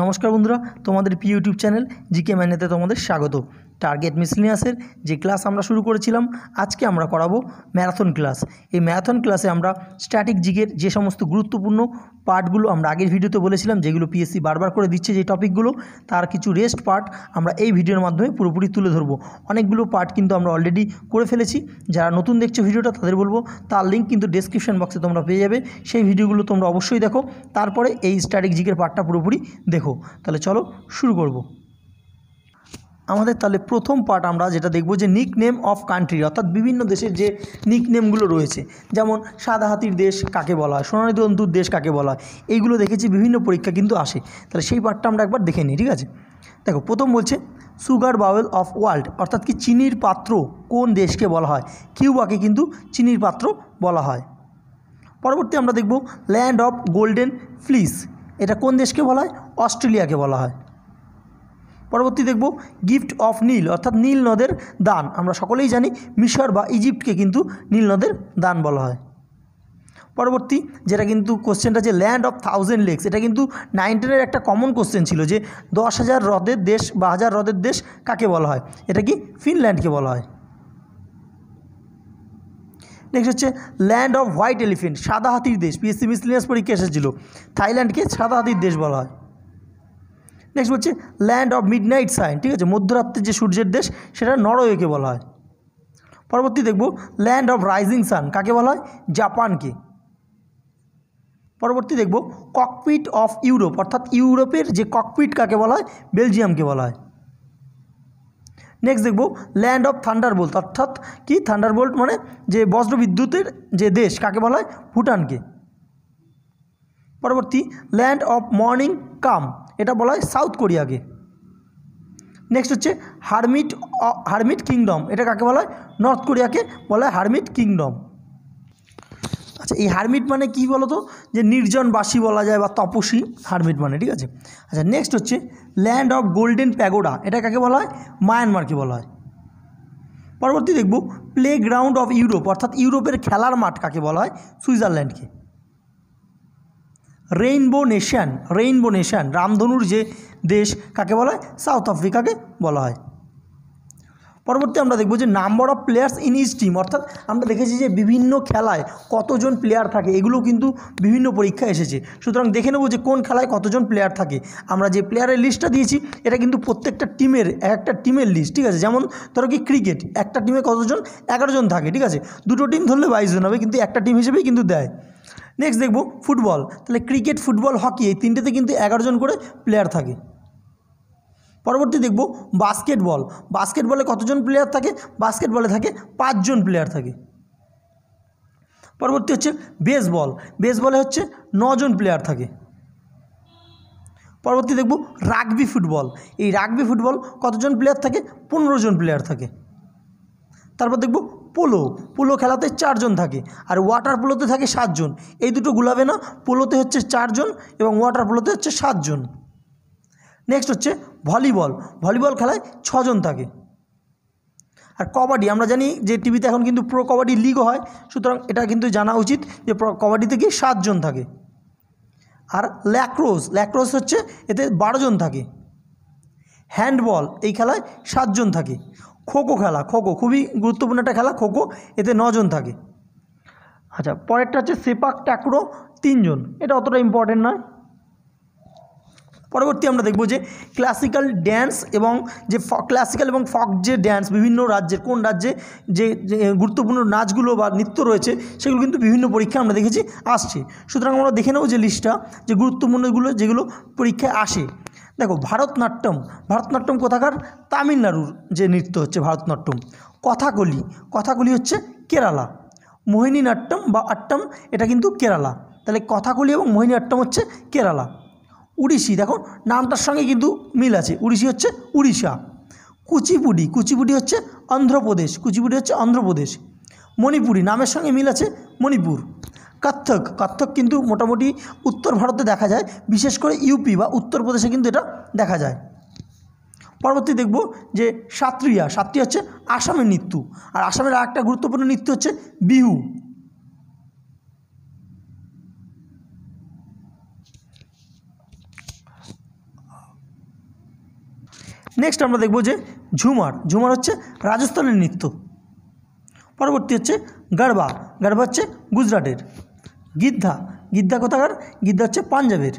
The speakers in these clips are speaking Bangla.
নমস্কার বন্ধুরা তোমাদের প্রিয় ইউটিউব চ্যানেল জিকে ম্যানেতে তোমাদের স্বাগত টার্গেট মিসলিনিয়াসের যে ক্লাস আমরা শুরু করেছিলাম আজকে আমরা করাবো ম্যারাথন ক্লাস এই ম্যারাথন ক্লাসে আমরা স্ট্যাটিক জিগের যে সমস্ত গুরুত্বপূর্ণ পার্টগুলো আমরা আগের ভিডিওতে বলেছিলাম যেগুলো পিএসসি বারবার করে দিচ্ছে যে টপিকগুলো তার কিছু রেস্ট পার্ট আমরা এই ভিডিওর মাধ্যমে পুরোপুরি তুলে ধরবো অনেকগুলো পার্ট কিন্তু আমরা অলরেডি করে ফেলেছি যারা নতুন দেখছো ভিডিওটা তাদের বলবো তার লিঙ্ক কিন্তু ডেসক্রিপশন বক্সে তোমরা পেয়ে যাবে সেই ভিডিওগুলো তোমরা অবশ্যই দেখো তারপরে এই স্ট্যাটিক জিকের পার্টটা পুরোপুরি দেখো তাহলে চলো শুরু করবো আমাদের তাহলে প্রথম পার্ট আমরা যেটা দেখব যে নিক নেম অফ কান্ট্রি অর্থাৎ বিভিন্ন দেশের যে নিক নেমগুলো রয়েছে যেমন সাদা হাতির দেশ কাকে বলা হয় সোনালী তন্তুর দেশ কাকে বলা হয় এইগুলো দেখেছি বিভিন্ন পরীক্ষা কিন্তু আসে তাহলে সেই পার্টটা আমরা একবার দেখে নিই ঠিক আছে দেখো প্রথম বলছে সুগার বাওয়েল অফ ওয়ার্ল্ড অর্থাৎ কি চিনির পাত্র কোন দেশকে বলা হয় কিউবাকে কিন্তু চিনির পাত্র বলা হয় পরবর্তী আমরা দেখব ল্যান্ড অফ গোল্ডেন ফ্লিস এটা কোন দেশকে বলা হয় অস্ট্রেলিয়াকে বলা হয় পরবর্তী দেখব গিফট অফ নীল অর্থাৎ নীল নদের দান আমরা সকলেই জানি মিশর বা ইজিপ্টকে কিন্তু নীল নদের দান বলা হয় পরবর্তী যেটা কিন্তু কোশ্চেনটা যে ল্যান্ড অফ থাউজেন্ড লেকস এটা কিন্তু নাইনটিনের একটা কমন কোশ্চেন ছিল যে দশ হাজার হ্রদের দেশ বা হাজার হ্রদের দেশ কাকে বলা হয় এটা কি ফিনল্যান্ডকে বলা হয় নেক্সট হচ্ছে ল্যান্ড অফ হোয়াইট এলিফেন্ট সাদা হাতির দেশ পিএসসি মিসলিনিয়াস পরীক্ষা এসেছিল থাইল্যান্ডকে সাদা হাতির দেশ বলা হয় নেক্সট বলছে land of midnight sun ঠিক আছে মধ্যরাত্রে যে সূর্যের দেশ সেটা নরওয়েকে বলা হয় পরবর্তী দেখব ল্যান্ড অফ রাইজিং সান কাকে বলা হয় জাপানকে পরবর্তী দেখব ককপিট অফ ইউরোপ অর্থাৎ ইউরোপের যে ককপিট কাকে বলা হয় বেলজিয়ামকে বলা হয় নেক্সট দেখব ল্যান্ড অফ থান্ডারবোল্ট অর্থাৎ কি থান্ডারবোল্ট মানে যে বিদ্যুতের যে দেশ কাকে বলা হয় ভুটানকে পরবর্তী ল্যান্ড অফ মর্নিং কাম এটা বলা হয় সাউথ কোরিয়াকে নেক্সট হচ্ছে হারমিট হারমিট কিংডম এটা কাকে বলা হয় নর্থ কোরিয়াকে বলা হয় হারমিট কিংডম আচ্ছা এই হারমিট মানে কি বলো তো যে নির্জনবাসী বলা যায় বা তপসী হারমিট মানে ঠিক আছে আচ্ছা নেক্সট হচ্ছে ল্যান্ড অফ গোল্ডেন প্যাগোডা এটা কাকে বলা হয় মায়ানমারকে বলা হয় পরবর্তী দেখব প্লে গ্রাউন্ড অফ ইউরোপ অর্থাৎ ইউরোপের খেলার মাঠ কাকে বলা হয় সুইজারল্যান্ডকে রেইনবো নেশান রেইনবো নেশান রামধনুর যে দেশ কাকে বলা হয় সাউথ আফ্রিকাকে বলা হয় পরবর্তী আমরা দেখব যে number of players in each team অর্থাৎ আমরা দেখেছি যে বিভিন্ন খেলায় কতজন প্লেয়ার থাকে এগুলো কিন্তু বিভিন্ন পরীক্ষা এসেছে সুতরাং দেখে নেব যে কোন খেলায় কতজন প্লেয়ার থাকে আমরা যে প্লেয়ারের লিস্টটা দিয়েছি এটা কিন্তু প্রত্যেকটা টিমের এক একটা টিমের লিস্ট ঠিক আছে যেমন ধরো কি ক্রিকেট একটা টিমে কতজন এগারোজন থাকে ঠিক আছে দুটো টিম ধরলে বাইশজন হবে কিন্তু একটা টিম হিসেবেই কিন্তু দেয় নেক্সট দেখব ফুটবল তাহলে ক্রিকেট ফুটবল হকি এই তিনটেতে কিন্তু এগারো জন করে প্লেয়ার থাকে পরবর্তী দেখব বাস্কেটবল বাস্কেটবলে কতজন প্লেয়ার থাকে বাস্কেটবলে থাকে পাঁচজন প্লেয়ার থাকে পরবর্তী হচ্ছে বেসবল বেসবলে হচ্ছে নজন প্লেয়ার থাকে পরবর্তী দেখব রাগবি ফুটবল এই রাগবি ফুটবল কতজন প্লেয়ার থাকে পনেরো জন প্লেয়ার থাকে তারপর দেখব পোলো পোলো খেলাতে চারজন থাকে আর ওয়াটার পোলোতে থাকে সাতজন এই দুটো গুলাবে না পোলোতে হচ্ছে চারজন এবং ওয়াটার পোলোতে হচ্ছে সাতজন নেক্সট হচ্ছে ভলিবল ভলিবল খেলায় ছজন থাকে আর কবাডি আমরা জানি যে টিভিতে এখন কিন্তু প্রো কবাডি লিগও হয় সুতরাং এটা কিন্তু জানা উচিত যে প্রো কবাডিতে গিয়ে সাতজন থাকে আর ল্যাক্রোস ল্যাক্রোস হচ্ছে এতে বারোজন থাকে হ্যান্ডবল এই খেলায় সাতজন থাকে খোখো খেলা খোখো খুবই গুরুত্বপূর্ণ একটা খেলা খোখো এতে নজন থাকে আচ্ছা পরেরটা হচ্ছে সেপাক টাকরো তিনজন এটা অতটা ইম্পর্টেন্ট নয় পরবর্তী আমরা দেখব যে ক্লাসিক্যাল ড্যান্স এবং যে ক্লাসিক্যাল এবং ফক যে ড্যান্স বিভিন্ন রাজ্যের কোন রাজ্যে যে গুরুত্বপূর্ণ নাচগুলো বা নৃত্য রয়েছে সেগুলো কিন্তু বিভিন্ন পরীক্ষায় আমরা দেখেছি আসছে সুতরাং আমরা দেখে নেব যে লিস্টটা যে গুরুত্বপূর্ণগুলো যেগুলো পরীক্ষায় আসে দেখো ভারতনাট্যম ভারতনাট্যম কোথাকার তামিলনাড়ুর যে নৃত্য হচ্ছে ভারতনাট্যম কথাকলি কথাকলি হচ্ছে কেরালা মোহিনী নাট্যম বা আট্টম এটা কিন্তু কেরালা তাহলে কথাকলি এবং মোহিনী আট্টম হচ্ছে কেরালা উড়িষি দেখো নামটার সঙ্গে কিন্তু মিল আছে উড়িষি হচ্ছে উড়িষ্যা কুচিপুডি কুচিপুডি হচ্ছে অন্ধ্রপ্রদেশ কুচিপুডি হচ্ছে অন্ধ্রপ্রদেশ মণিপুরি নামের সঙ্গে মিল আছে মণিপুর কত্থক কত্থক কিন্তু মোটামুটি উত্তর ভারতে দেখা যায় বিশেষ করে ইউপি বা উত্তরপ্রদেশে কিন্তু এটা দেখা যায় পরবর্তী দেখব যে সাত্রিয়া সাত্রিয়া হচ্ছে আসামের নৃত্য আর আসামের আরেকটা গুরুত্বপূর্ণ নৃত্য হচ্ছে বিহু নেক্সট আমরা দেখব যে ঝুমার ঝুমার হচ্ছে রাজস্থানের নৃত্য পরবর্তী হচ্ছে গারবা গারবা হচ্ছে গুজরাটের গিদ্ধা গিদ্ধা কোথাকার গিদ্ধা হচ্ছে পাঞ্জাবের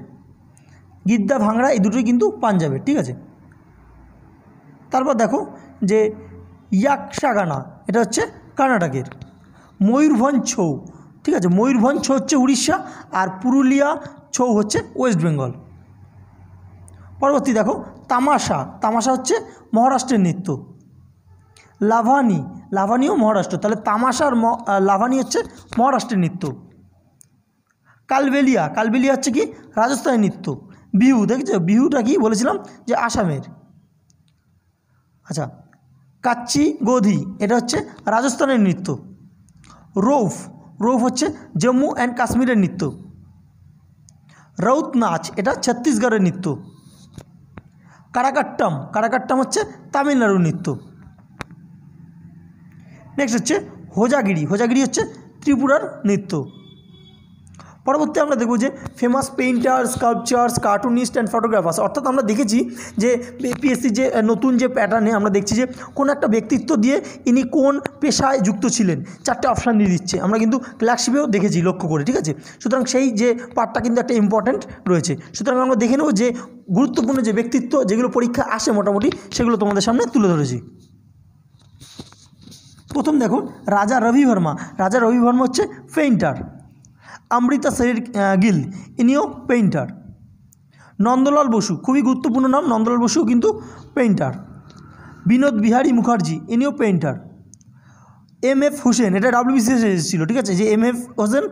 গিদ্ধা ভাংড়া এই দুটোই কিন্তু পাঞ্জাবের ঠিক আছে তারপর দেখো যে ইয়াকশাগানা এটা হচ্ছে কর্ণাটকের ময়ূরভঞ্জ ছৌ ঠিক আছে ময়ূরভঞ্জ ছৌ হচ্ছে উড়িষ্যা আর পুরুলিয়া ছৌ হচ্ছে ওয়েস্ট বেঙ্গল পরবর্তী দেখো তামাশা তামাশা হচ্ছে মহারাষ্ট্রের নৃত্য লাভানি লাভানিও মহারাষ্ট্র তাহলে তামাশার লাভানি হচ্ছে মহারাষ্ট্রের নৃত্য কালবেলিয়া কালবেলিয়া হচ্ছে কি রাজস্থানী নৃত্য বিহু দেখেছো বিহুটা কি বলেছিলাম যে আসামের আচ্ছা কাচ্চি গোধি এটা হচ্ছে রাজস্থানের নৃত্য রৌফ রৌফ হচ্ছে জম্মু অ্যান্ড কাশ্মীরের নৃত্য রৌত নাচ এটা ছত্তিশগড়ের নৃত্য কারাকাট্টাম কারাকাট্টাম হচ্ছে তামিলনাড়ুর নৃত্য নেক্সট হচ্ছে হোজাগিরি হোজাগিরি হচ্ছে ত্রিপুরার নৃত্য পরবর্তী আমরা দেখব যে famous painter sculptors cartoonist and photographers অর্থাৎ আমরা দেখেছি যে পিএসসি যে নতুন যে প্যাটার্নে আমরা দেখছি যে কোন একটা ব্যক্তিত্ব দিয়ে ইনি কোন পেশায় যুক্ত ছিলেন চারটে অপশান দিয়ে দিচ্ছে আমরা কিন্তু ক্লাসশিপেও দেখেছি লক্ষ্য করে ঠিক আছে সুতরাং সেই যে পার্টটা কিন্তু একটা ইম্পর্ট্যান্ট রয়েছে সুতরাং আমরা দেখে নেব যে গুরুত্বপূর্ণ যে ব্যক্তিত্ব যেগুলো পরীক্ষা আসে মোটামুটি সেগুলো তোমাদের সামনে তুলে ধরেছি প্রথম দেখুন রাজা রবি ভর্মা রাজা রবি ভর্মা হচ্ছে পেইন্টার অমৃতা শের গিল ইনিও পেইন্টার নন্দলাল বসু খুবই গুরুত্বপূর্ণ নাম নন্দলাল বসু কিন্তু পেইন্টার বিনোদ বিহারী মুখার্জি ইনিও পেইন্টার এম এফ হোসেন এটা ডাব্লিউবিসিএস এসেছিল ঠিক আছে যে এম এফ হোসেন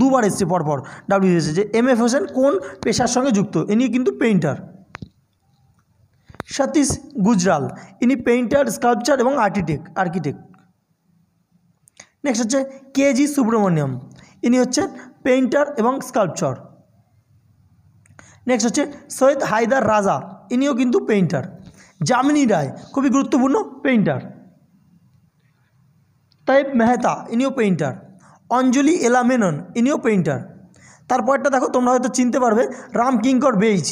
দুবার এসছে পরপর ডাব্লিউবিসিএস যে এম এফ হোসেন কোন পেশার সঙ্গে যুক্ত ইনি কিন্তু পেইন্টার সতীশ গুজরাল ইনি পেইন্টার স্কাল্পচার এবং আর্কিটেক আর্কিটেক্ট নেক্সট হচ্ছে কে জি সুব্রমণ্যম ইনি হচ্ছেন পেইন্টার এবং স্কাল্পচার নেক্সট হচ্ছে সৈয়দ হায়দার রাজা ইনিও কিন্তু পেইন্টার যামিনী রায় খুবই গুরুত্বপূর্ণ পেইন্টার তাইব মেহতা ইনিও পেইন্টার অঞ্জলি এলা মেনন ইনিও পেইন্টার তারপরটা দেখো তোমরা হয়তো চিনতে পারবে রামকিঙ্কর বেইজ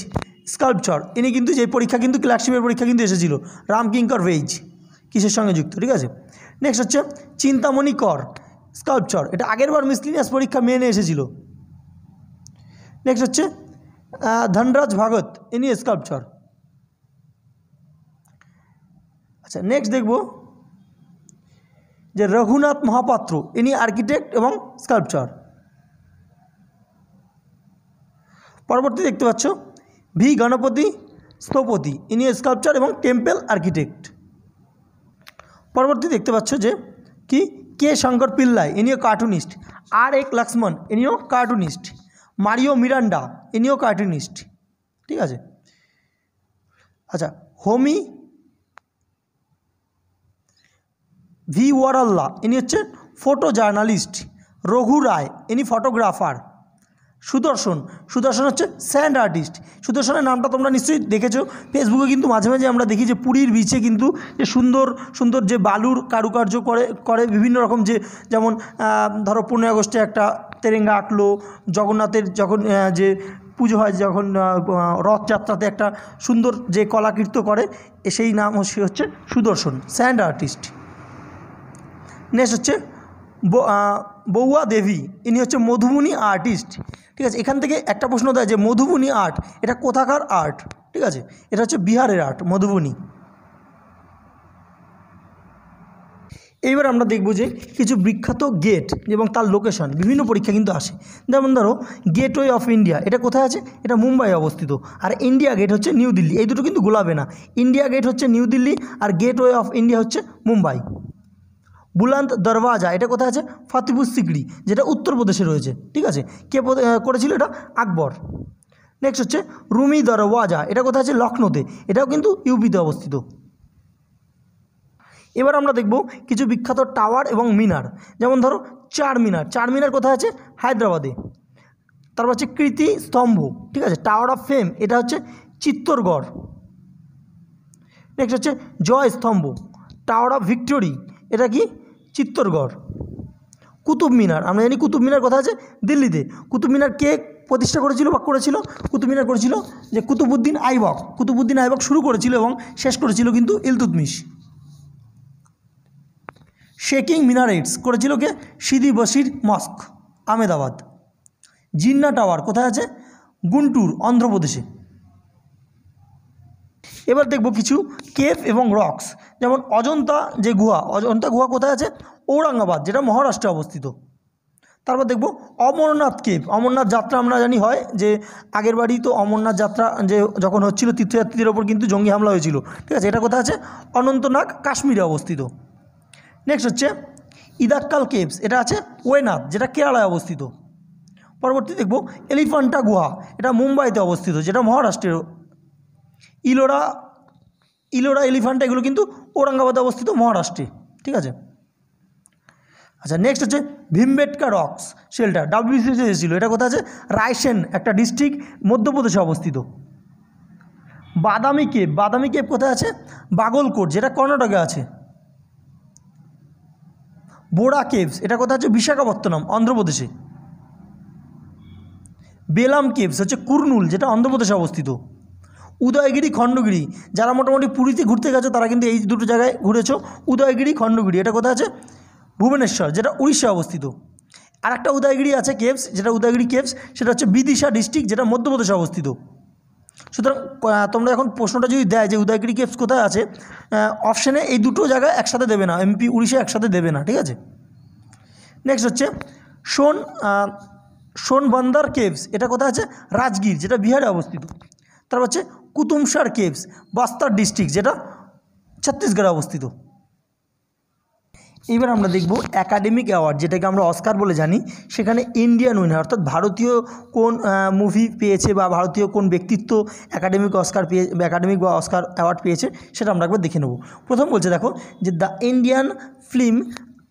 স্কাল্পচার ইনি কিন্তু যে পরীক্ষা কিন্তু ক্লাসশিপের পরীক্ষা কিন্তু এসেছিল রামকিঙ্কর বেইজ কিসের সঙ্গে যুক্ত ঠিক আছে নেক্সট হচ্ছে চিন্তামণি কর স্কাল্পচার এটা আগেরবার মিসলিনিয়াস পরীক্ষা মেনে এসেছিল নেক্সট হচ্ছে ধনরাজ ভাগত ইনি স্কাল্পচার আচ্ছা নেক্সট দেখব যে রঘুনাথ মহাপাত্র ইনি আর্কিটেক্ট এবং স্কাল্পচার পরবর্তী দেখতে পাচ্ছ ভি গণপতি স্থপতি ইনি স্কাল্পচার এবং টেম্পেল আর্কিটেক্ট পরবর্তী দেখতে পাচ্ছ যে কি কে শঙ্কর পিল্লাই ইনিও কার্টুনিস্ট আর এক লক্ষ্মণ ইনিও কার্টুনিস্ট মারিও মিরান্ডা ইনিও কার্টুনিস্ট ঠিক আছে আচ্ছা হোমি ভি ওয়ারাল্লা ইনি হচ্ছেন ফটো জার্নালিস্ট রঘু রায় ইনি ফটোগ্রাফার সুদর্শন সুদর্শন হচ্ছে স্যান্ড আর্টিস্ট সুদর্শনের নামটা তোমরা নিশ্চয়ই দেখেছো ফেসবুকে কিন্তু মাঝে মাঝে আমরা দেখি যে পুরীর বিচে কিন্তু যে সুন্দর সুন্দর যে বালুর কারুকার্য করে করে বিভিন্ন রকম যে যেমন ধরো পনেরোই আগস্টে একটা তেরেঙ্গা আঁকলো জগন্নাথের যখন যে পুজো হয় যখন রথযাত্রাতে একটা সুন্দর যে কলাকৃত করে সেই নাম সে হচ্ছে সুদর্শন স্যান্ড আর্টিস্ট নেক্সট হচ্ছে বৌয়া দেবী ইনি হচ্ছে মধুবনী আর্টিস্ট ঠিক আছে এখান থেকে একটা প্রশ্ন দেয় যে মধুবনী আর্ট এটা কোথাকার আর্ট ঠিক আছে এটা হচ্ছে বিহারের আর্ট মধুবনী এইবার আমরা দেখব যে কিছু বিখ্যাত গেট এবং তার লোকেশন বিভিন্ন পরীক্ষা কিন্তু আসে যেমন ধরো গেটওয়ে অফ ইন্ডিয়া এটা কোথায় আছে এটা মুম্বাই অবস্থিত আর ইন্ডিয়া গেট হচ্ছে নিউ দিল্লি এই দুটো কিন্তু গোলাবে না ইন্ডিয়া গেট হচ্ছে নিউ দিল্লি আর গেটওয়ে অফ ইন্ডিয়া হচ্ছে মুম্বাই বুলান্ত দরওয়াজা এটা কোথায় আছে ফাতিপুর সিকড়ি যেটা উত্তরপ্রদেশে রয়েছে ঠিক আছে কে করেছিল এটা আকবর নেক্সট হচ্ছে রুমি দরওয়াজা এটা কোথায় আছে লক্ষ্ণৌতে এটাও কিন্তু ইউপিতে অবস্থিত এবার আমরা দেখব কিছু বিখ্যাত টাওয়ার এবং মিনার যেমন ধরো চার মিনার চার মিনার কোথায় আছে হায়দ্রাবাদে তারপর হচ্ছে কৃতি স্তম্ভ ঠিক আছে টাওয়ার অফ ফেম এটা হচ্ছে চিত্তরগড় নেক্সট হচ্ছে জয় স্তম্ভ টাওয়ার অফ ভিক্টোরি এটা কি চিত্তরগড় কুতুব মিনার আমরা জানি কুতুব মিনার কথা আছে দিল্লিতে কুতুব মিনার কে প্রতিষ্ঠা করেছিল বা করেছিল কুতুব মিনার করেছিল যে কুতুবুদ্দিন আইবক কুতুবুদ্দিন আইবক শুরু করেছিল এবং শেষ করেছিল কিন্তু ইলতুতমিস শেকিং মিনারেটস করেছিল কে সিদি বসির মস্ক আমেদাবাদ জিন্না টাওয়ার কোথায় আছে গুন্টুর অন্ধ্রপ্রদেশে এবার দেখব কিছু কেফ এবং রক্স যেমন অজন্তা যে গুহা অজন্তা গুহা কোথায় আছে ঔরঙ্গাবাদ যেটা মহারাষ্ট্রে অবস্থিত তারপর দেখব অমরনাথ কেভ অমরনাথ যাত্রা আমরা জানি হয় যে আগের বাড়ি তো অমরনাথ যাত্রা যে যখন হচ্ছিল তীর্থযাত্রীদের ওপর কিন্তু জঙ্গি হামলা হয়েছিল ঠিক আছে এটা কোথায় আছে অনন্তনাগ কাশ্মীরে অবস্থিত নেক্সট হচ্ছে ইদাক্কাল কেভস এটা আছে ওয়েনাথ যেটা কেরালায় অবস্থিত পরবর্তী দেখব এলিফান্টা গুহা এটা মুম্বাইতে অবস্থিত যেটা মহারাষ্ট্রের ইলোরা ইলোরা এলিফ্যান্টা এগুলো কিন্তু ঔরঙ্গাবাদে অবস্থিত মহারাষ্ট্রে ঠিক আছে আচ্ছা নেক্সট হচ্ছে ভীমবেটকা রক্স শেল্টার ডাব্লিউসিতে এসেছিলো এটা কোথায় আছে রায়সেন একটা ডিস্ট্রিক্ট মধ্যপ্রদেশে অবস্থিত বাদামি কেপ বাদামি কেপ কোথায় আছে বাগলকোট যেটা কর্ণাটকে আছে বোড়া কেভস এটা কোথায় আছে বিশাখাপত্তনম অন্ধ্রপ্রদেশে বেলাম কেভস হচ্ছে কুর্নুল যেটা অন্ধ্রপ্রদেশে অবস্থিত উদয়গিরি খণ্ডগিরি যারা মোটামুটি পুরীতে ঘুরতে গেছো তারা কিন্তু এই দুটো জায়গায় ঘুরেছো উদয়গিরি খণ্ডগিরি এটা কোথায় আছে ভুবনেশ্বর যেটা উড়িষ্যা অবস্থিত আর একটা উদয়গিরি আছে কেভস যেটা উদয়গিরি কেভস সেটা হচ্ছে বিদিশা ডিস্ট্রিক্ট যেটা মধ্যপ্রদেশে অবস্থিত সুতরাং তোমরা এখন প্রশ্নটা যদি দেয় যে উদয়গিরি কেভস কোথায় আছে অপশানে এই দুটো জায়গা একসাথে দেবে না এমপি উড়িষ্যা একসাথে দেবে না ঠিক আছে নেক্সট হচ্ছে সোন সোনবন্দর কেভস এটা কোথায় আছে রাজগীর যেটা বিহারে অবস্থিত তারপর হচ্ছে কুতুমসার কেভস বাস্তার ডিস্ট্রিক্ট যেটা ছত্তিশগড়ে অবস্থিত এবার আমরা দেখব একাডেমিক অ্যাওয়ার্ড যেটাকে আমরা অস্কার বলে জানি সেখানে ইন্ডিয়ান উইনার অর্থাৎ ভারতীয় কোন মুভি পেয়েছে বা ভারতীয় কোন ব্যক্তিত্ব একাডেমিক অস্কার পেয়ে একাডেমিক বা অস্কার অ্যাওয়ার্ড পেয়েছে সেটা আমরা একবার দেখে নেব প্রথম বলছে দেখো যে the Indian film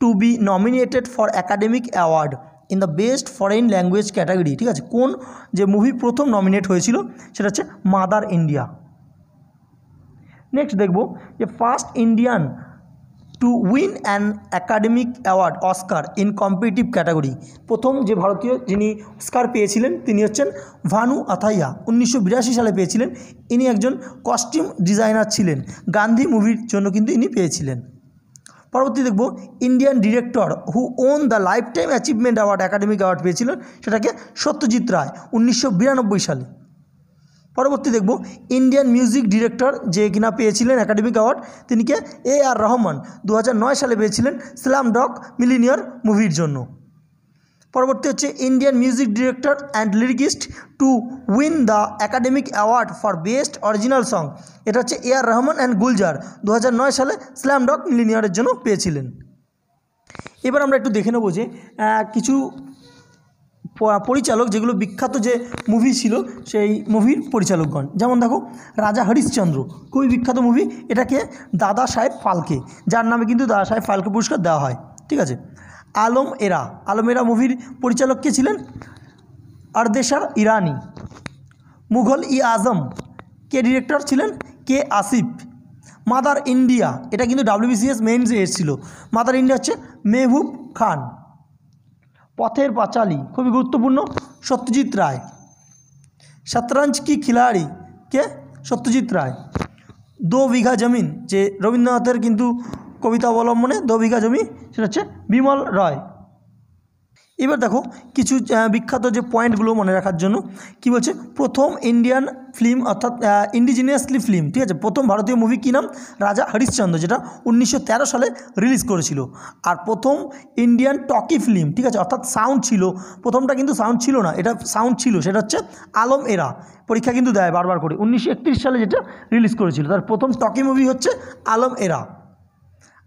to be nominated for academic award in the best foreign language category ঠিক আছে কোন যে মুভি প্রথম নমিনেট হয়েছিল সেটা হচ্ছে মাদার ইন্ডিয়া নেক্সট দেখব যে first Indian to win an academic award Oscar in competitive category প্রথম যে ভারতীয় যিনি অস্কার পেয়েছিলেন তিনি হচ্ছেন ভানু আথাইয়া উনিশশো সালে পেয়েছিলেন ইনি একজন কস্টিউম ডিজাইনার ছিলেন গান্ধী মুভির জন্য কিন্তু ইনি পেয়েছিলেন পরবর্তী দেখব Indian director who won the lifetime achievement award academic award পেয়েছিলেন সেটাকে সত্যজিৎ রায় উনিশশো সালে পরবর্তী দেখব ইন্ডিয়ান মিউজিক ডিরেক্টর যে কিনা পেয়েছিলেন একাডেমিক অ্যাওয়ার্ড তিনিকে এ আর রহমান দু সালে পেয়েছিলেন স্ল্যাম ডক মিলিনিয়র মুভির জন্য পরবর্তী হচ্ছে Indian music director and lyricist to win the academic award for best original song এটা হচ্ছে A R Rahman and Gulzar দু সালে ডক মিলিনিয়ারের জন্য পেয়েছিলেন এবার আমরা একটু দেখে নেব যে কিছু পরিচালক যেগুলো বিখ্যাত যে মুভি ছিল সেই মুভির পরিচালকগণ যেমন দেখো রাজা হরিশ্চন্দ্র খুবই বিখ্যাত মুভি এটাকে দাদা সাহেব ফালকে যার নামে কিন্তু দাদা সাহেব ফালকে পুরস্কার দেওয়া হয় ঠিক আছে আলম এরা আলম এরা মুভির পরিচালক কে ছিলেন আরদেশার ইরানি মুঘল ই আজম কে ডিরেক্টর ছিলেন কে আসিফ মাদার ইন্ডিয়া এটা কিন্তু ডাব্লিউবিসিএস মেইনসে এসেছিল মাদার ইন্ডিয়া হচ্ছে মেহবুব খান পথের পাঁচালী খুবই গুরুত্বপূর্ণ সত্যজিৎ রায় শতরঞ্জ কি খিলাড়ি কে সত্যজিৎ রায় দো বিঘা জমিন যে রবীন্দ্রনাথের কিন্তু কবিতা অবলম্বনে বিঘা জমি সেটা হচ্ছে বিমল রয় এবার দেখো কিছু বিখ্যাত যে পয়েন্টগুলো মনে রাখার জন্য কি বলছে প্রথম ইন্ডিয়ান ফিল্ম অর্থাৎ ইন্ডিজিনিয়াসলি ফিল্ম ঠিক আছে প্রথম ভারতীয় মুভি কী নাম রাজা হরিশ্চন্দ্র যেটা উনিশশো সালে রিলিজ করেছিল আর প্রথম ইন্ডিয়ান টকি ফিল্ম ঠিক আছে অর্থাৎ সাউন্ড ছিল প্রথমটা কিন্তু সাউন্ড ছিল না এটা সাউন্ড ছিল সেটা হচ্ছে আলম এরা পরীক্ষা কিন্তু দেয় বারবার করে উনিশশো সালে যেটা রিলিজ করেছিল তার প্রথম টকি মুভি হচ্ছে আলম এরা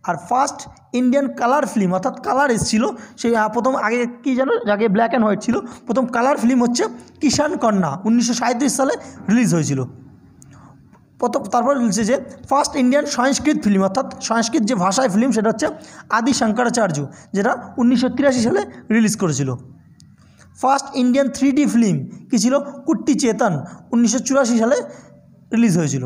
আর ফার্স্ট ইন্ডিয়ান কালার ফিল্ম অর্থাৎ কালার এসেছিলো সেই প্রথম আগে কী যেন আগে ব্ল্যাক অ্যান্ড হোয়াইট ছিল প্রথম কালার ফিল্ম হচ্ছে কিষাণ কন্যা উনিশশো সালে রিলিজ হয়েছিল প্রথম তারপর বলছে যে ফার্স্ট ইন্ডিয়ান সংস্কৃত ফিল্ম অর্থাৎ সংস্কৃত যে ভাষায় ফিল্ম সেটা হচ্ছে আদি শঙ্করাচার্য যেটা উনিশশো সালে রিলিজ করেছিল ফার্স্ট ইন্ডিয়ান থ্রি ফিল্ম কী ছিল কুট্টি চেতন উনিশশো সালে রিলিজ হয়েছিল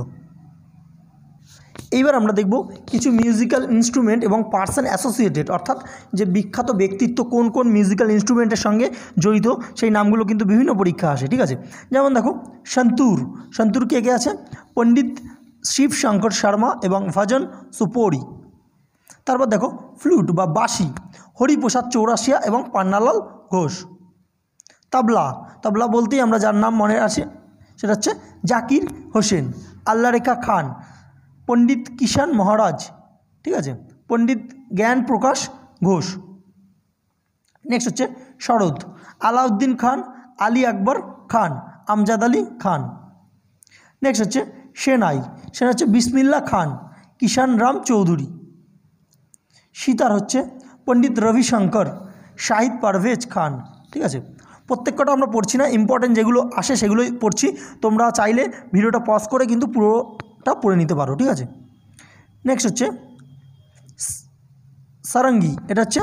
এইবার আমরা দেখব কিছু মিউজিক্যাল ইনস্ট্রুমেন্ট এবং পার্সন অ্যাসোসিয়েটেড অর্থাৎ যে বিখ্যাত ব্যক্তিত্ব কোন কোন মিউজিক্যাল ইনস্ট্রুমেন্টের সঙ্গে জড়িত সেই নামগুলো কিন্তু বিভিন্ন পরীক্ষা আসে ঠিক আছে যেমন দেখো সন্তুর সন্তুর কে কে আছে পণ্ডিত শিব শঙ্কর শর্মা এবং ভজন সুপোরি তারপর দেখো ফ্লুট বা বাসি হরিপ্রসাদ চৌরাশিয়া এবং পান্নালাল ঘোষ তাবলা তাবলা বলতেই আমরা যার নাম মনে আছে সেটা হচ্ছে জাকির হোসেন আল্লারেখা খান পণ্ডিত কিষাণ মহারাজ ঠিক আছে পণ্ডিত জ্ঞান প্রকাশ ঘোষ নেক্সট হচ্ছে শরদ আলাউদ্দিন খান আলী আকবর খান আমজাদ আলী খান নেক্সট হচ্ছে সেনাই সেনা হচ্ছে বিসমিল্লা খান কিষান রাম চৌধুরী সীতার হচ্ছে পণ্ডিত রবিশঙ্কর শাহিদ পারভেজ খান ঠিক আছে প্রত্যেকটা আমরা পড়ছি না ইম্পর্টেন্ট যেগুলো আসে সেগুলোই পড়ছি তোমরা চাইলে ভিডিওটা পজ করে কিন্তু পুরো পড়ে নিতে পারো ঠিক আছে নেক্সট হচ্ছে সারঙ্গি এটা হচ্ছে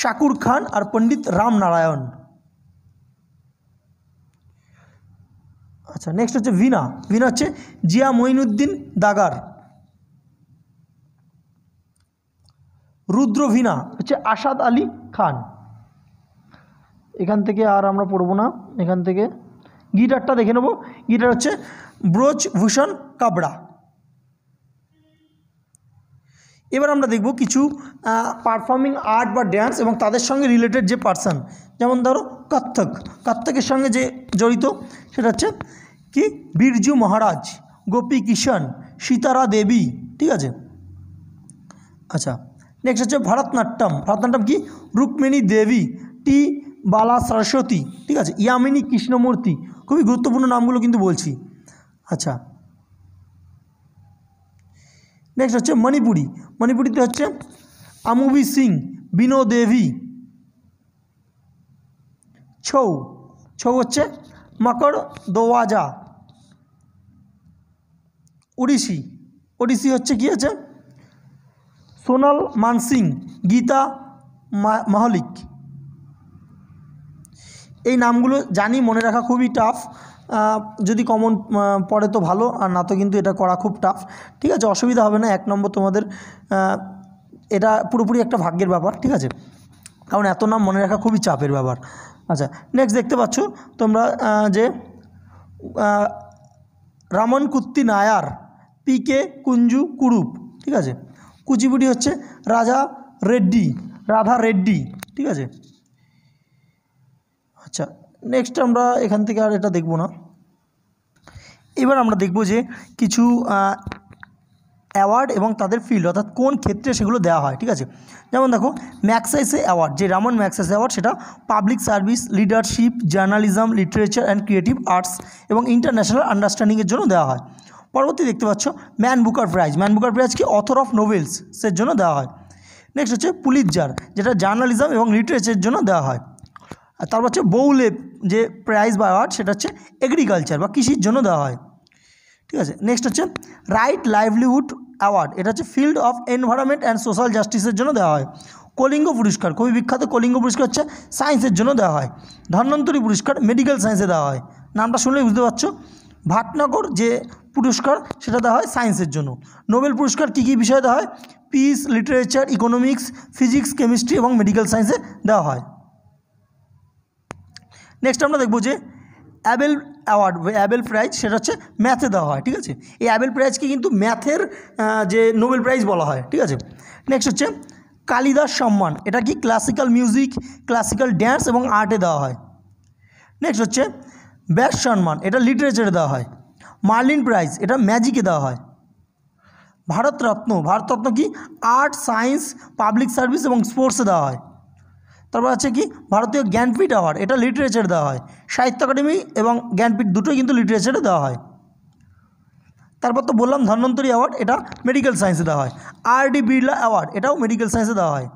শাকুর খান আর পণ্ডিত রামনারায়ণ আচ্ছা নেক্সট হচ্ছে ভিনা ভিনা হচ্ছে জিয়া মঈনুদ্দিন দাগার রুদ্র ভিনা হচ্ছে আসাদ আলী খান এখান থেকে আর আমরা পড়বো না এখান থেকে গিটারটা দেখে নেব গিটার হচ্ছে ব্রোজ ভূষণ কাবড়া এবার আমরা দেখব কিছু পারফর্মিং আর্ট বা ড্যান্স এবং তাদের সঙ্গে রিলেটেড যে পার্সন যেমন ধরো কত্থক কত্থকের সঙ্গে যে জড়িত সেটা হচ্ছে কি বিরজু মহারাজ গোপী কিষণ সীতারা দেবী ঠিক আছে আচ্ছা নেক্সট হচ্ছে ভরতনাট্যম ভরতনাট্যম কি রুক্মিণী দেবী টি বালা সরস্বতী ঠিক আছে ইয়ামিনী কৃষ্ণমূর্তি খুবই গুরুত্বপূর্ণ নামগুলো কিন্তু বলছি আচ্ছা নেক্সট হচ্ছে মণিপুরি মণিপুরিতে হচ্ছে আমুবি সিং বিনো দেবী ছৌ ছৌ হচ্ছে মকর দোয়াজা উড়িষি ওড়িশি হচ্ছে কি আছে সোনাল মানসিং গীতা মাহলিক এই নামগুলো জানি মনে রাখা খুবই টাফ যদি কমন পড়ে তো ভালো আর না তো কিন্তু এটা করা খুব টাফ ঠিক আছে অসুবিধা হবে না এক নম্বর তোমাদের এটা পুরোপুরি একটা ভাগ্যের ব্যাপার ঠিক আছে কারণ এত নাম মনে রাখা খুবই চাপের ব্যাপার আচ্ছা নেক্সট দেখতে পাচ্ছ তোমরা যে রামন কুত্তি নায়ার পি কে কুঞ্জু কুরুপ ঠিক আছে কুচিপুটি হচ্ছে রাজা রেড্ডি রাধা রেড্ডি ঠিক আছে আচ্ছা নেক্সট আমরা এখান থেকে আর এটা দেখব না এবার আমরা দেখব যে কিছু অ্যাওয়ার্ড এবং তাদের ফিল্ড অর্থাৎ কোন ক্ষেত্রে সেগুলো দেওয়া হয় ঠিক আছে যেমন দেখো ম্যাক্সাইসে অ্যাওয়ার্ড যে রামন ম্যাক্সাইস অ্যাওয়ার্ড সেটা public service leadership journalism literature and creative arts এবং ইন্টারন্যাশনাল আন্ডারস্ট্যান্ডিংয়ের জন্য দেওয়া হয় পরবর্তী দেখতে পাচ্ছ man Booker prize man Booker prize কি অথর অফ নোভেলস জন্য দেওয়া হয় নেক্সট হচ্ছে পুলিৎজার যেটা জার্নালিজম এবং লিটারেচারের জন্য দেওয়া হয় আর তারপর হচ্ছে বৌলে যে প্রাইজ বা অ্যাওয়ার্ড সেটা হচ্ছে এগ্রিকালচার বা কৃষির জন্য দেওয়া হয় ঠিক আছে নেক্সট হচ্ছে রাইট লাইভলিহুড অ্যাওয়ার্ড এটা হচ্ছে field of environment and social জাস্টিসের জন্য দেওয়া হয় কলিঙ্গ পুরস্কার খুবই বিখ্যাত কলিঙ্গ পুরস্কার হচ্ছে সায়েন্সের জন্য দেওয়া হয় ধন্বন্তরী পুরস্কার মেডিকেল সায়েন্সে দেওয়া হয় নামটা শুনলেই বুঝতে পারছো ভাটনগর যে পুরস্কার সেটা দেওয়া হয় সায়েন্সের জন্য নোবেল পুরস্কার কী কী বিষয়ে দেওয়া হয় peace literature economics physics chemistry এবং মেডিকেল সায়েন্সে দেওয়া হয় নেক্সট আমরা দেখব যে অ্যাবেল অ্যাওয়ার্ড অ্যাবেল প্রাইজ সেটা হচ্ছে ম্যাথে দেওয়া হয় ঠিক আছে এই অ্যাবেল প্রাইজকে কিন্তু ম্যাথের যে নোবেল প্রাইজ বলা হয় ঠিক আছে নেক্সট হচ্ছে কালিদাস সম্মান এটা কি ক্লাসিক্যাল মিউজিক ক্লাসিক্যাল ড্যান্স এবং আর্টে দেওয়া হয় নেক্সট হচ্ছে ব্যাস সম্মান এটা লিটারেচারে দেওয়া হয় মার্লিন প্রাইজ এটা ম্যাজিকে দেওয়া হয় ভারতরত্ন ভারতরত্ন কি আর্ট সায়েন্স পাবলিক সার্ভিস এবং স্পোর্টসে দেওয়া হয় তারপর আছে কি ভারতীয় জ্ঞানপীঠ অ্যাওয়ার্ড এটা লিটারেচার দেওয়া হয় সাহিত্য একাডেমি এবং জ্ঞানপীঠ দুটোই কিন্তু লিটারেচারে দেওয়া হয় তারপর তো বললাম ধন্বন্তরী অ্যাওয়ার্ড এটা মেডিকেল সায়েন্সে দেওয়া হয় আর ডি বিড়লা অ্যাওয়ার্ড এটাও মেডিকেল সায়েন্সে দেওয়া হয়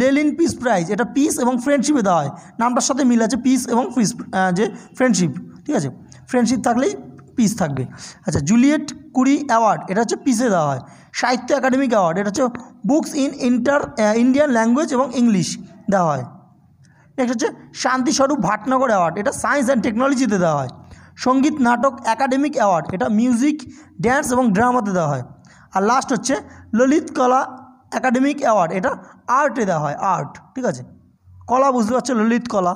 লেলিন পিস প্রাইজ এটা পিস এবং ফ্রেন্ডশিপে দেওয়া হয় নামটার সাথে মিল আছে পিস এবং পিস যে ফ্রেন্ডশিপ ঠিক আছে ফ্রেন্ডশিপ থাকলেই পিস থাকবে আচ্ছা জুলিয়েট কুড়ি অ্যাওয়ার্ড এটা হচ্ছে পিসে দেওয়া হয় সাহিত্য একাডেমিক অ্যাওয়ার্ড এটা হচ্ছে books in inter Indian language এবং ইংলিশ দেওয়া হয় নেক্সট হচ্ছে শান্তিস্বরূপ ভাটনগর অ্যাওয়ার্ড এটা সায়েন্স অ্যান্ড টেকনোলজিতে দেওয়া হয় সঙ্গীত নাটক একাডেমিক অ্যাওয়ার্ড এটা মিউজিক ড্যান্স এবং ড্রামাতে দেওয়া হয় আর লাস্ট হচ্ছে ললিত কলা একাডেমিক অ্যাওয়ার্ড এটা আর্টে দেওয়া হয় আর্ট ঠিক আছে কলা বুঝতে পারছে ললিত কলা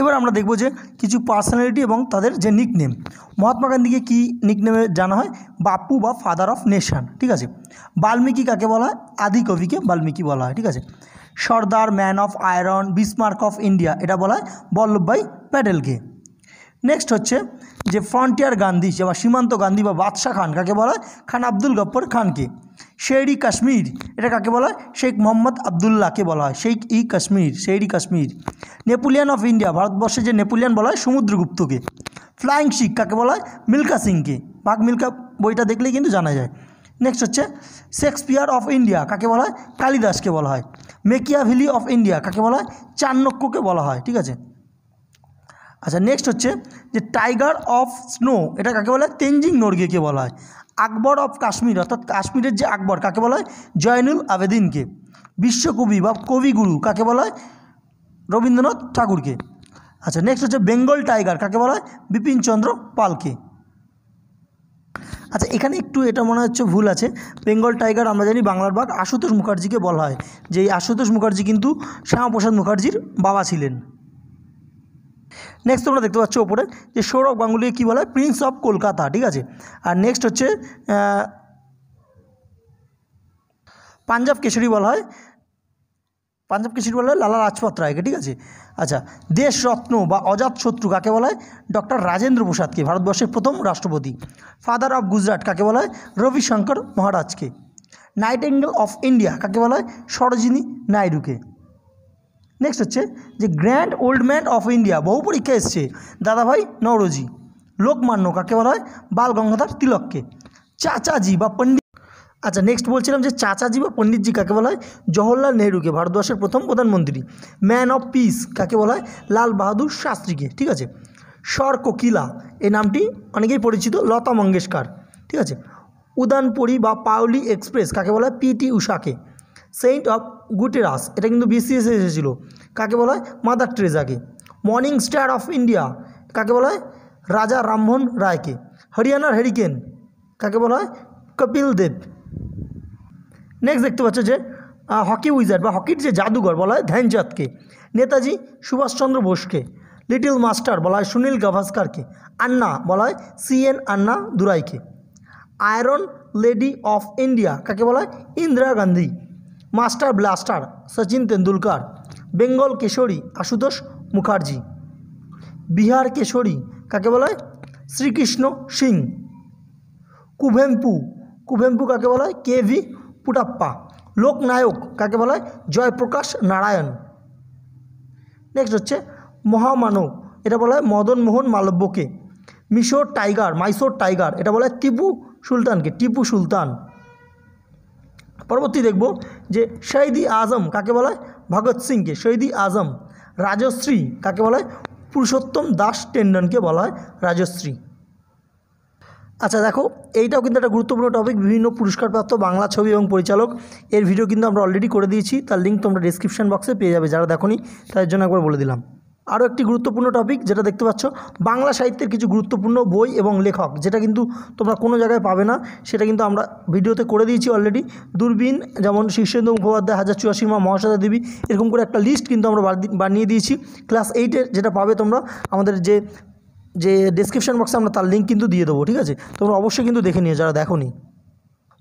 এবার আমরা দেখব যে কিছু পার্সোনালিটি এবং তাদের যে নিকনেম মহাত্মা গান্ধীকে কী নিকনেমে জানা হয় বাপু বা ফাদার অফ নেশান ঠিক আছে বাল্মীকি কাকে বলা হয় আদি কবিকে বাল্মীকি বলা হয় ঠিক আছে Sardar man of iron Bismarck of India এটা বলা হয় বল্লভভাই প্যাটেলকে নেক্সট হচ্ছে যে ফ্রন্টিয়ার গান্ধী বা সীমান্ত গান্ধী বা বাদশাহ খান কাকে বলা হয় খান আব্দুল গপ্পর খানকে শেরি কাশ্মীর এটা কাকে বলা হয় শেখ মোহাম্মদ আবদুল্লাহকে বলা হয় Sheikh e Kashmir Sher e Kashmir Napoleon of India ভারতবর্ষে যে নেপোলিয়ান বলা হয় সমুদ্রগুপ্তকে ফ্লাইং শিখ কাকে বলা হয় মিল্কা সিংকে বাঘ মিল্কা বইটা দেখলেই কিন্তু জানা যায় নেক্সট হচ্ছে শেক্সপিয়ার অফ ইন্ডিয়া কাকে বলা হয় কালিদাসকে বলা হয় মেকিয়াভিলি অফ ইন্ডিয়া কাকে বলা হয় চাণক্যকে বলা হয় ঠিক আছে আচ্ছা নেক্সট হচ্ছে যে টাইগার অফ স্নো এটা কাকে বলা হয় তেঞ্জিং নর্গেকে বলা হয় আকবর অফ কাশ্মীর অর্থাৎ কাশ্মীরের যে আকবর কাকে বলা হয় জয়নুল আবেদিনকে বিশ্বকবি বা কবিগুরু কাকে বলা হয় রবীন্দ্রনাথ ঠাকুরকে আচ্ছা নেক্সট হচ্ছে বেঙ্গল টাইগার কাকে বলা হয় বিপিনচন্দ্র পালকে আচ্ছা এখানে একটু এটা মনে হচ্ছে ভুল আছে বেঙ্গল টাইগার আমরা জানি বাংলার বাঘ আশুতোষ মুখার্জিকে বলা হয় যে এই আশুতোষ মুখার্জি কিন্তু শ্যামাপ্রসাদ মুখার্জির বাবা ছিলেন নেক্সট তোমরা দেখতে পাচ্ছ ওপরে যে সৌরভ গাঙ্গুলিকে কী বলা হয় প্রিন্স অফ কলকাতা ঠিক আছে আর নেক্সট হচ্ছে পাঞ্জাব কেশরী বলা হয় পাঞ্জাব কৃষি বলে লালা রাজপথ রায়কে ঠিক আছে আচ্ছা দেশরত্ন বা অজাত শত্রু কাকে বলা হয় ডক্টর রাজেন্দ্র প্রসাদকে ভারতবর্ষের প্রথম রাষ্ট্রপতি ফাদার অফ গুজরাট কাকে বলা হয় রবিশঙ্কর মহারাজকে নাইট নাইটেঙ্গেল অফ ইন্ডিয়া কাকে বলা হয় সরোজিনী নাইডুকে নেক্সট হচ্ছে যে grand old man of India বহু পরীক্ষা এসছে দাদাভাই নওরোজি লোকমান্য কাকে বলা হয় বাল গঙ্গাধর তিলককে চাচাজি বা পণ্ডিত আচ্ছা নেক্সট বলছিলাম যে চাচাজি বা পণ্ডিতজি কাকে বলা হয় জওহরলাল নেহরুকে ভারতবর্ষের প্রথম প্রধানমন্ত্রী ম্যান অফ পিস কাকে বলা হয় লাল বাহাদুর শাস্ত্রীকে ঠিক আছে স্বর কোকিলা এই নামটি অনেকেই পরিচিত লতা মঙ্গেশকর ঠিক আছে উদানপুরি বা পাউলি এক্সপ্রেস কাকে বলা হয় পিটি উষাকে সেন্ট অফ গুটেরাস এটা কিন্তু বিসিএসে e এসেছিল কাকে বলা হয় মাদার ট্রেজাকে মর্নিং স্টার অফ ইন্ডিয়া কাকে বলা হয় রাজা রামমোহন রায়কে হরিয়ানার হেরিকেন কাকে বলা হয় কপিল দেব নেক্সট দেখতে পাচ্ছ যে হকি উইজার বা হকির যে জাদুঘর বলা হয় ধ্যানচাঁদকে নেতাজি সুভাষচন্দ্র বোসকে লিটিল মাস্টার বলা হয় সুনীল গাভাস্কারকে আন্না বলা হয় সি এন আন্না দুরাইকে আয়রন লেডি অফ ইন্ডিয়া কাকে বলা হয় Indira Gandhi master blaster Sachin Tendulkar Bengal Kesari Ashutosh Mukherjee Bihar Kesari কাকে বলা হয় শ্রীকৃষ্ণ সিং কুভেম্পু কুভেম্পু কাকে বলা হয় কে ভি পুটাপ্পা লোকনায়ক কাকে বলা হয় জয়প্রকাশ নারায়ণ নেক্সট হচ্ছে মহামানব এটা বলা হয় মদনমোহন মালব্যকে মিশর টাইগার মাইসোর টাইগার এটা বলা হয় টিপু সুলতানকে টিপু সুলতান পরবর্তী দেখব যে শহীদি আজম কাকে বলা হয় ভগৎ সিংকে শহীদি আজম রাজশ্রী কাকে বলা হয় পুরুষোত্তম দাস টেন্ডনকে বলা হয় রাজশ্রী আচ্ছা দেখো এইটাও কিন্তু একটা গুরুত্বপূর্ণ টপিক বিভিন্ন পুরস্কারপ্রাপ্ত বাংলা ছবি এবং পরিচালক এর ভিডিও কিন্তু আমরা অলরেডি করে দিয়েছি তার লিঙ্ক তোমরা ডিসক্রিপশান বক্সে পেয়ে যাবে যারা দেখোনি তাদের জন্য একবার বলে দিলাম আরও একটি গুরুত্বপূর্ণ টপিক যেটা দেখতে পাচ্ছ বাংলা সাহিত্যের কিছু গুরুত্বপূর্ণ বই এবং লেখক যেটা কিন্তু তোমরা কোনো জায়গায় পাবে না সেটা কিন্তু আমরা ভিডিওতে করে দিয়েছি অলরেডি দূরবীন যেমন শীর্ষেন্দ্র মুখোপাধ্যায় হাজার চুয়াশি মা মহাসাদা দেবী এরকম করে একটা লিস্ট কিন্তু আমরা বানিয়ে দিয়েছি ক্লাস এইটের যেটা পাবে তোমরা আমাদের যে যে ডিসক্রিপশান বক্সে আমরা তার লিঙ্ক কিন্তু দিয়ে দেবো ঠিক আছে তোমরা অবশ্যই কিন্তু দেখে নিও যারা দেখো নি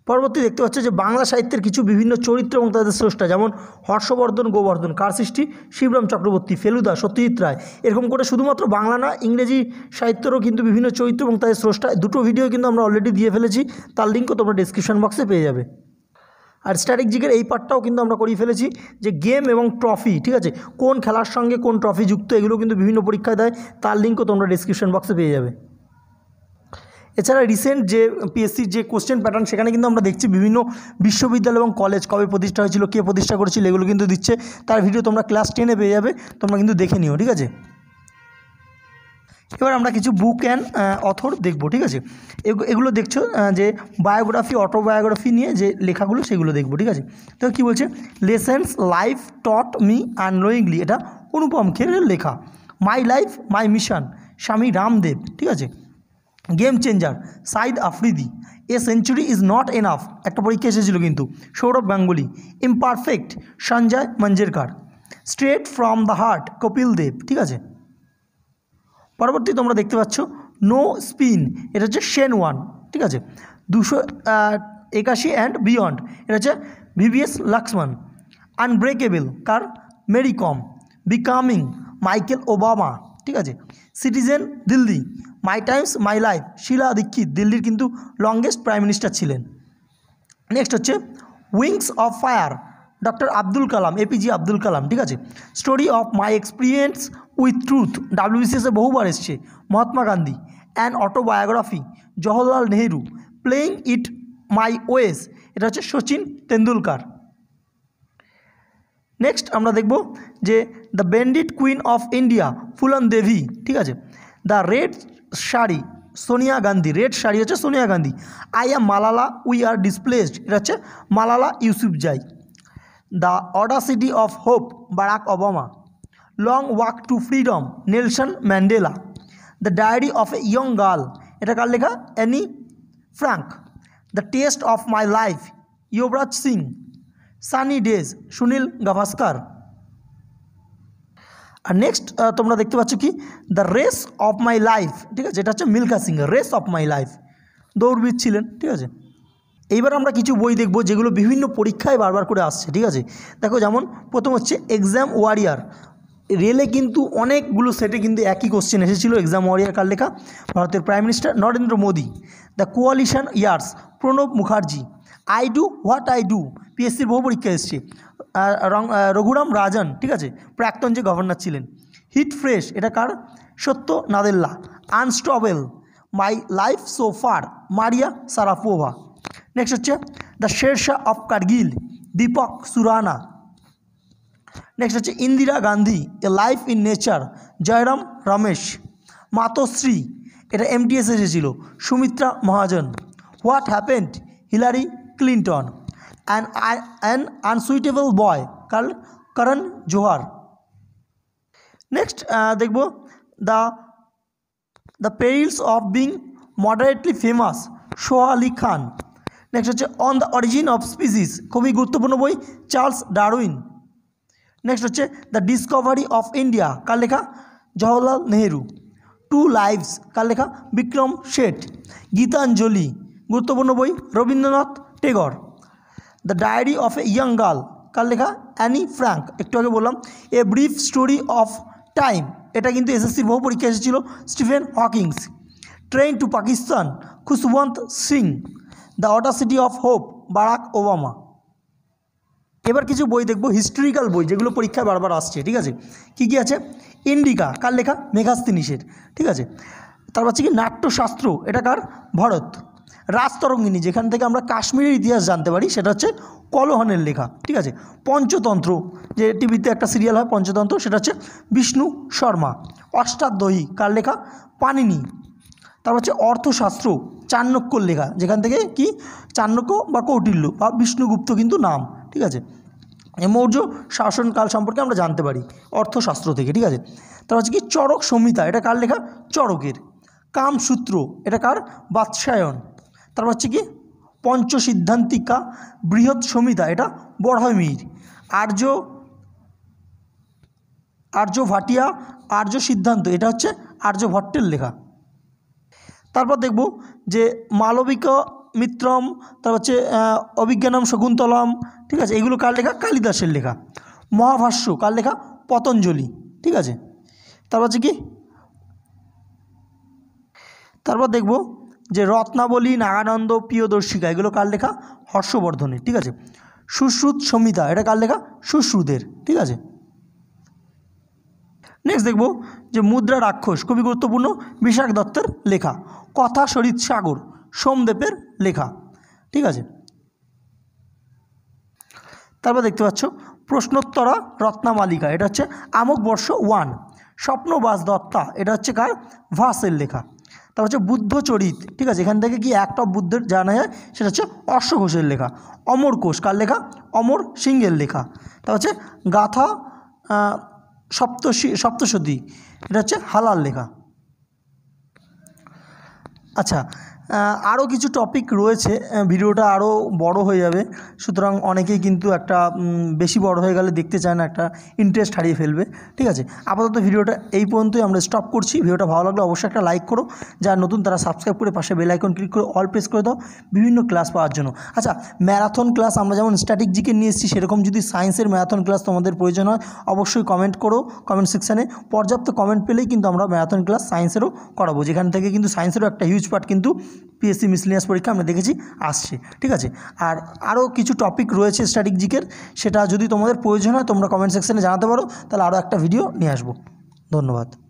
পরবর্তী দেখতে পাচ্ছ যে বাংলা সাহিত্যের কিছু বিভিন্ন চরিত্র এবং তাদের স্রষ্টা যেমন হর্ষবর্ধন গোবর্ধন কার সৃষ্টি শিবরাম চক্রবর্তী ফেলুদা সত্যজিৎ রায় এরকম করে শুধুমাত্র বাংলা না ইংরেজি সাহিত্যেরও কিন্তু বিভিন্ন চরিত্র এবং তাদের স্রষ্টা দুটো ভিডিও কিন্তু আমরা অলরেডি দিয়ে ফেলেছি তার লিঙ্কও তোমরা ডিসক্রিপশান বক্সে পেয়ে যাবে আর স্ট্যাটিক জিকের এই পার্টটাও কিন্তু আমরা করিয়ে ফেলেছি যে গেম এবং ট্রফি ঠিক আছে কোন খেলার সঙ্গে কোন ট্রফি যুক্ত এগুলো কিন্তু বিভিন্ন পরীক্ষায় দেয় তার লিঙ্কও তোমরা ডিসক্রিপশন বক্সে পেয়ে যাবে এছাড়া রিসেন্ট যে পিএসসির যে কোশ্চেন প্যাটার্ন সেখানে কিন্তু আমরা দেখছি বিভিন্ন বিশ্ববিদ্যালয় এবং কলেজ কবে প্রতিষ্ঠা হয়েছিল কে প্রতিষ্ঠা করেছিল এগুলো কিন্তু দিচ্ছে তার ভিডিও তোমরা ক্লাস টেনে পেয়ে যাবে তোমরা কিন্তু দেখে নিও ঠিক আছে এবার আমরা কিছু বুক অ্যান্ড অথর দেখব ঠিক আছে এগুলো দেখছো uh, যে বায়োগ্রাফি অটোবায়োগ্রাফি নিয়ে যে লেখাগুলো সেগুলো দেখব ঠিক আছে তো কি বলছে lessons life taught me unknowingly এটা অনুপম খের লেখা মাই লাইফ মাই মিশন স্বামী রামদেব ঠিক আছে game changer Shahid Afridi a century is not enough একটা পরীক্ষা এসেছিলো কিন্তু Sourav Ganguly imperfect Sanjay Manjrekar straight from the heart Kapil Dev ঠিক আছে পরবর্তী তোমরা দেখতে পাচ্ছ নো স্পিন এটা হচ্ছে সেন ওয়ান ঠিক আছে দুশো একাশি অ্যান্ড বিয়ন্ড এটা হচ্ছে ভিভিএস লাক্সমান আনব্রেকেবল কার Mary Kom becoming Michael Obama ঠিক আছে citizen Delhi my times my life Sheila Dikshit দিল্লির কিন্তু লংগেস্ট প্রাইম মিনিস্টার ছিলেন নেক্সট হচ্ছে wings of fire doctor Abdul Kalam APJ Abdul Kalam ঠিক আছে story of my experience with truth ডাব্লিউবিসিএসে বহুবার এসছে Mahatma Gandhi and autobiography Jawaharlal Nehru playing it my ways এটা হচ্ছে সচিন তেন্ডুলকার নেক্সট আমরা দেখব যে the ব্যান্ডিড queen of India Phoolan Devi ঠিক আছে the red sari Sonia Gandhi red sari হচ্ছে Sonia Gandhi I am Malala we are displaced এটা হচ্ছে Malala Yousafzai the audacity of hope Barack Obama long walk to freedom Nelson Mandela the diary of a young girl এটা কার লেখা Anne Frank the test of my life Yuvraj Singh sunny days Sunil Gavaskar আর নেক্সট তোমরা দেখতে পাচ্ছ কি the race of my life ঠিক আছে এটা হচ্ছে Milkha Singh race of my life দৌড়বিদ ছিলেন ঠিক আছে এইবার আমরা কিছু বই দেখব যেগুলো বিভিন্ন পরীক্ষায় বারবার করে আসছে ঠিক আছে দেখো যেমন প্রথম হচ্ছে এক্সাম ওয়ারিয়ার রেলে কিন্তু অনেকগুলো সেটে কিন্তু একই কোশ্চেন এসেছিল এক্সাম ওয়ারিয়ার কার লেখা ভারতের prime minister Narendra Modi the coalition years Pranab Mukherjee I do what I do পিএসসির বহু পরীক্ষা এসছে রঘুরাম রাজন ঠিক আছে প্রাক্তন যে গভর্নর ছিলেন হিট ফ্রেশ এটা কার Satya Nadella unstoppable my life so far Maria Sharapova next হচ্ছে the Shershah of Kargil Deepak Surana next হচ্ছে Indira Gandhi a life in nature Jairam Ramesh Matoshree এটা এমটিএস এসেছিল Sumitra Mahajan what happened Hillary Clinton an an unsuitable boy কাল করণ জোহার নেক্সট দেখব the the perils of being moderately famous Soha Ali Khan next হচ্ছে on the origin of species খুবই গুরুত্বপূর্ণ বই চার্লস ডারউইন নেক্সট হচ্ছে দ্য ডিসকভারি অফ ইন্ডিয়া কার লেখা জওহরলাল নেহেরু টু লাইভস কার লেখা বিক্রম শেঠ গীতাঞ্জলি গুরুত্বপূর্ণ বই Rabindranath Tagore the diary of a young girl কার লেখা অ্যানি ফ্র্যাঙ্ক একটু আগে বললাম a brief story of time এটা কিন্তু এসএসসির বহু পরীক্ষা এসেছিল Stephen Hawkings train to Pakistan Khushwant Singh the city of hope Barack Obama এবার কিছু বই দেখবো হিস্টোরিক্যাল বই যেগুলো পরীক্ষায় বারবার আসছে ঠিক আছে কি কি আছে ইন্ডিকা কার লেখা মেঘাস্তিনিসের ঠিক আছে তারপর হচ্ছে কি নাট্যশাস্ত্র এটা কার ভরত রাজতরঙ্গিনী যেখান থেকে আমরা কাশ্মীরের ইতিহাস জানতে পারি সেটা হচ্ছে কলহনের লেখা ঠিক আছে পঞ্চতন্ত্র যে টিভিতে একটা সিরিয়াল হয় পঞ্চতন্ত্র সেটা হচ্ছে বিষ্ণু শর্মা অষ্টাদ্যয়ী কার লেখা পানিনি তারপর মানে হচ্ছে অর্থশাস্ত্র চাণক্যর লেখা যেখান থেকে কি চাণক্য বা কৌটিল্য বা বিষ্ণুগুপ্ত কিন্তু নাম ঠিক আছে এ মৌর্য শাসনকাল সম্পর্কে আমরা জানতে পারি অর্থশাস্ত্র থেকে ঠিক আছে তারপর হচ্ছে কি চরক সমিতা এটা কার লেখা চরকের কামসূত্র এটা কার বাদশায়ন তারপর হচ্ছে কি পঞ্চসিদ্ধান্তিকা বৃহৎ সমিতা এটা বড়হমির আর্য আর্য ভাটিয়া আর্য সিদ্ধান্ত এটা হচ্ছে আর্যভট্টের লেখা তারপর দেখব যে মালবিক মিত্রম তারপর হচ্ছে অভিজ্ঞানম শকুন্তলম ঠিক আছে এগুলো কার লেখা কালিদাসের লেখা মহাভাষ্য কার লেখা পতঞ্জলি ঠিক আছে তারপর হচ্ছে কি তারপর দেখব যে রত্নাবলী নাগানন্দ প্রিয়দর্শিকা এগুলো কার লেখা হর্ষবর্ধনের ঠিক আছে সুশ্রুত সমিতা এটা কার লেখা সুশ্রুদের ঠিক আছে নেক্সট দেখব যে মুদ্রা রাক্ষস খুবই গুরুত্বপূর্ণ বিশাখ দত্তের লেখা কথা সরিত সাগর সোমদেবের লেখা ঠিক আছে তারপর দেখতে পাচ্ছ প্রশ্নোত্তরা রত্না মালিকা এটা হচ্ছে আমক বর্ষ ওয়ান স্বপ্নবাস দত্তা এটা হচ্ছে কার ভাসের লেখা তারপর হচ্ছে বুদ্ধচরিত ঠিক আছে এখান থেকে কি একটা বুদ্ধের জানা যায় সেটা হচ্ছে অশ্ব ঘোষের লেখা অমর কোষ কার লেখা অমর সিংহের লেখা তারপর হচ্ছে গাথা সপ্তশী সপ্তশতী এটা হচ্ছে হালাল লেখা আচ্ছা আরও কিছু টপিক রয়েছে ভিডিওটা আরও বড় হয়ে যাবে সুতরাং অনেকেই কিন্তু একটা বেশি বড় হয়ে গেলে দেখতে চায় না একটা ইন্টারেস্ট হারিয়ে ফেলবে ঠিক আছে আপাতত ভিডিওটা এই পর্যন্তই আমরা স্টপ করছি ভিডিওটা ভালো লাগলে অবশ্যই একটা লাইক করো যা নতুন তারা সাবস্ক্রাইব করে পাশে বেলাইকন ক্লিক করে অল প্রেস করে দাও বিভিন্ন ক্লাস পাওয়ার জন্য আচ্ছা ম্যারাথন ক্লাস আমরা যেমন স্ট্যাটিক জিকে নিয়ে এসেছি সেরকম যদি সায়েন্সের ম্যারাথন ক্লাস তোমাদের প্রয়োজন হয় অবশ্যই কমেন্ট করো কমেন্ট সেকশানে পর্যাপ্ত কমেন্ট পেলেই কিন্তু আমরা ম্যারাথন ক্লাস সায়েন্সেরও করাবো যেখান থেকে কিন্তু সায়েন্সেরও একটা হিউজ পার্ট কিন্তু পিএসসি মিসলিনিয়াস পরীক্ষা আমরা দেখেছি আসছে ঠিক আছে আর আরও কিছু টপিক রয়েছে স্ট্যাটিক জিকের সেটা যদি তোমাদের প্রয়োজন হয় তোমরা কমেন্ট সেকশানে জানাতে পারো তাহলে আরও একটা ভিডিও নিয়ে আসবো ধন্যবাদ